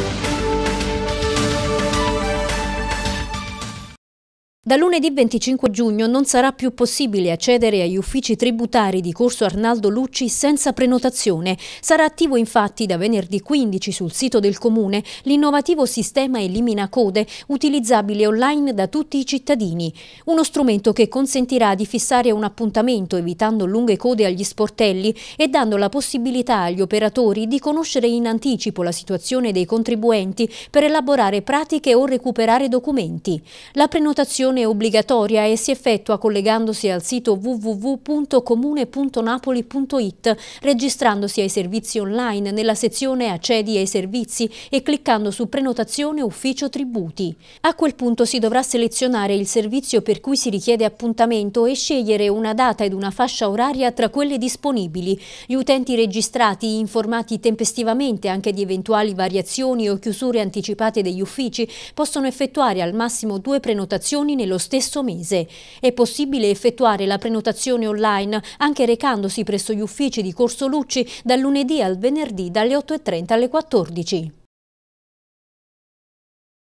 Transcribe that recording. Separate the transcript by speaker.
Speaker 1: Thank you. Da lunedì 25 giugno non sarà più possibile accedere agli uffici tributari di Corso Arnaldo Lucci senza prenotazione. Sarà attivo infatti da venerdì 15 sul sito del Comune l'innovativo sistema Elimina Code, utilizzabile online da tutti i cittadini. Uno strumento che consentirà di fissare un appuntamento evitando lunghe code agli sportelli e dando la possibilità agli operatori di conoscere in anticipo la situazione dei contribuenti per elaborare pratiche o recuperare documenti. La prenotazione iscrizione obbligatoria e si effettua collegandosi al sito www.comune.napoli.it, registrandosi ai servizi online nella sezione Accedi ai servizi e cliccando su Prenotazione Ufficio Tributi. A quel punto si dovrà selezionare il servizio per cui si richiede appuntamento e scegliere una data ed una fascia oraria tra quelle disponibili. Gli utenti registrati, informati tempestivamente anche di eventuali variazioni o chiusure anticipate degli uffici, possono effettuare al massimo due prenotazioni nello stesso mese. È possibile effettuare la prenotazione online anche recandosi presso gli uffici di Corso Lucci dal lunedì al venerdì dalle 8.30 alle 14.